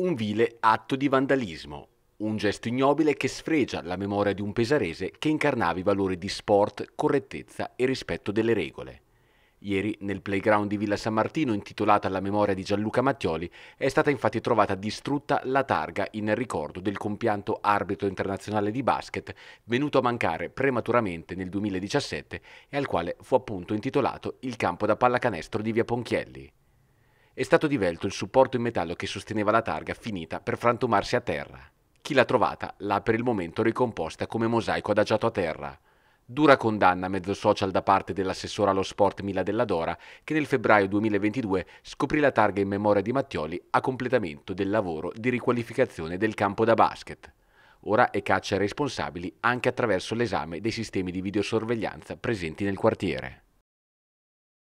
un vile atto di vandalismo, un gesto ignobile che sfregia la memoria di un pesarese che incarnava i valori di sport, correttezza e rispetto delle regole. Ieri, nel playground di Villa San Martino, intitolata alla memoria di Gianluca Mattioli, è stata infatti trovata distrutta la targa in ricordo del compianto arbitro internazionale di basket, venuto a mancare prematuramente nel 2017 e al quale fu appunto intitolato il campo da pallacanestro di Via Ponchielli. È stato divelto il supporto in metallo che sosteneva la targa finita per frantumarsi a terra. Chi l'ha trovata l'ha per il momento ricomposta come mosaico adagiato a terra. Dura condanna mezzo social da parte dell'assessore allo sport Mila Della Dora, che nel febbraio 2022 scoprì la targa in memoria di Mattioli a completamento del lavoro di riqualificazione del campo da basket. Ora è caccia ai responsabili anche attraverso l'esame dei sistemi di videosorveglianza presenti nel quartiere.